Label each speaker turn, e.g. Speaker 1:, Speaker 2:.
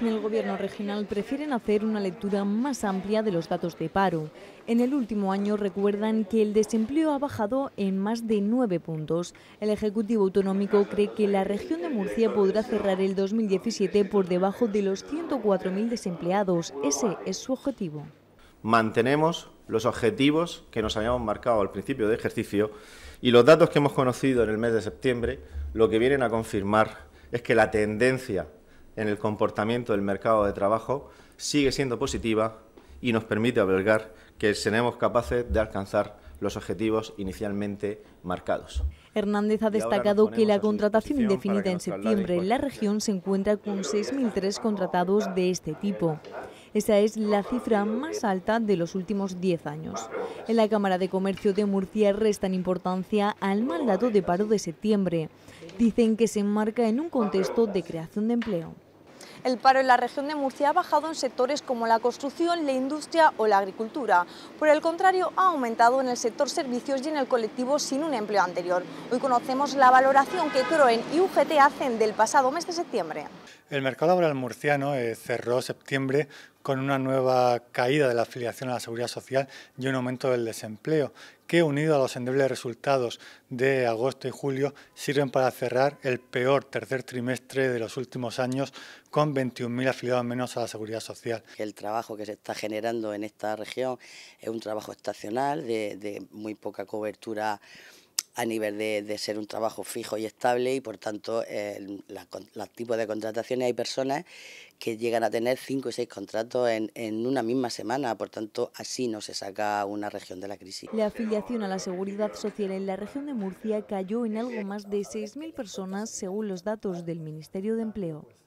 Speaker 1: en el Gobierno regional prefieren hacer una lectura más amplia de los datos de paro. En el último año recuerdan que el desempleo ha bajado en más de nueve puntos. El Ejecutivo Autonómico cree que la región de Murcia podrá cerrar el 2017 por debajo de los 104.000 desempleados. Ese es su objetivo.
Speaker 2: Mantenemos los objetivos que nos habíamos marcado al principio de ejercicio y los datos que hemos conocido en el mes de septiembre lo que vienen a confirmar es que la tendencia en el comportamiento del mercado de trabajo sigue siendo positiva y nos permite albergar que seremos capaces de alcanzar los objetivos inicialmente marcados.
Speaker 1: Hernández ha destacado que la contratación indefinida en septiembre en la región se encuentra con 6.003 contratados de este tipo. Esa es la cifra más alta de los últimos 10 años. En la Cámara de Comercio de Murcia restan importancia al mal dato de paro de septiembre. Dicen que se enmarca en un contexto de creación de empleo. El paro en la región de Murcia ha bajado en sectores como la construcción, la industria o la agricultura. Por el contrario, ha aumentado en el sector servicios y en el colectivo sin un empleo anterior. Hoy conocemos la valoración que Croen y UGT hacen del pasado mes de septiembre.
Speaker 3: El mercado laboral murciano eh, cerró septiembre con una nueva caída de la afiliación a la seguridad social y un aumento del desempleo, que unido a los endebles resultados de agosto y julio sirven para cerrar el peor tercer trimestre de los últimos años con 21.000 afiliados menos a la seguridad social.
Speaker 4: El trabajo que se está generando en esta región es un trabajo estacional de, muy poca cobertura a nivel de, ser un trabajo fijo y estable y por tanto los tipos de contrataciones hay personas que llegan a tener cinco y seis contratos en, en, una misma semana, por tanto así no se saca una región de la crisis. La
Speaker 1: afiliación a la seguridad social en la región de Murcia cayó en algo más de 6.000 personas según los datos del Ministerio de Empleo.